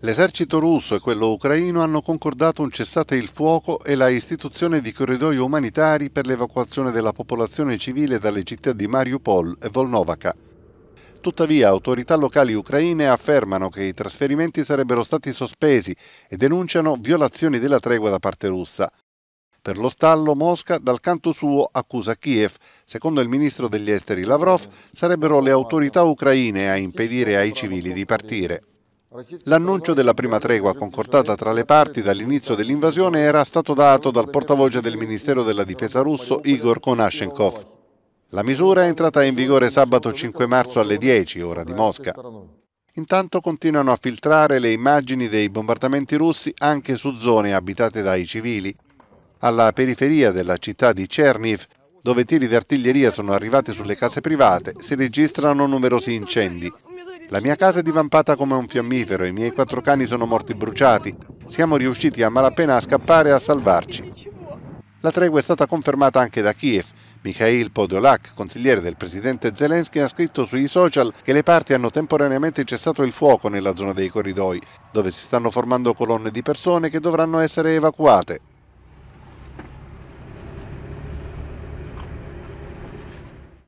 L'esercito russo e quello ucraino hanno concordato un cessate il fuoco e la istituzione di corridoi umanitari per l'evacuazione della popolazione civile dalle città di Mariupol e Volnovaka. Tuttavia autorità locali ucraine affermano che i trasferimenti sarebbero stati sospesi e denunciano violazioni della tregua da parte russa. Per lo stallo Mosca dal canto suo accusa Kiev. Secondo il ministro degli esteri Lavrov sarebbero le autorità ucraine a impedire ai civili di partire. L'annuncio della prima tregua concordata tra le parti dall'inizio dell'invasione era stato dato dal portavoce del Ministero della Difesa russo Igor Konashenkov. La misura è entrata in vigore sabato 5 marzo alle 10 ora di Mosca. Intanto continuano a filtrare le immagini dei bombardamenti russi anche su zone abitate dai civili. Alla periferia della città di Cherniv, dove tiri d'artiglieria sono arrivati sulle case private, si registrano numerosi incendi. La mia casa è divampata come un fiammifero, i miei quattro cani sono morti bruciati. Siamo riusciti a malapena a scappare e a salvarci. La tregua è stata confermata anche da Kiev. Mikhail Podolak, consigliere del presidente Zelensky, ha scritto sui social che le parti hanno temporaneamente cessato il fuoco nella zona dei corridoi, dove si stanno formando colonne di persone che dovranno essere evacuate.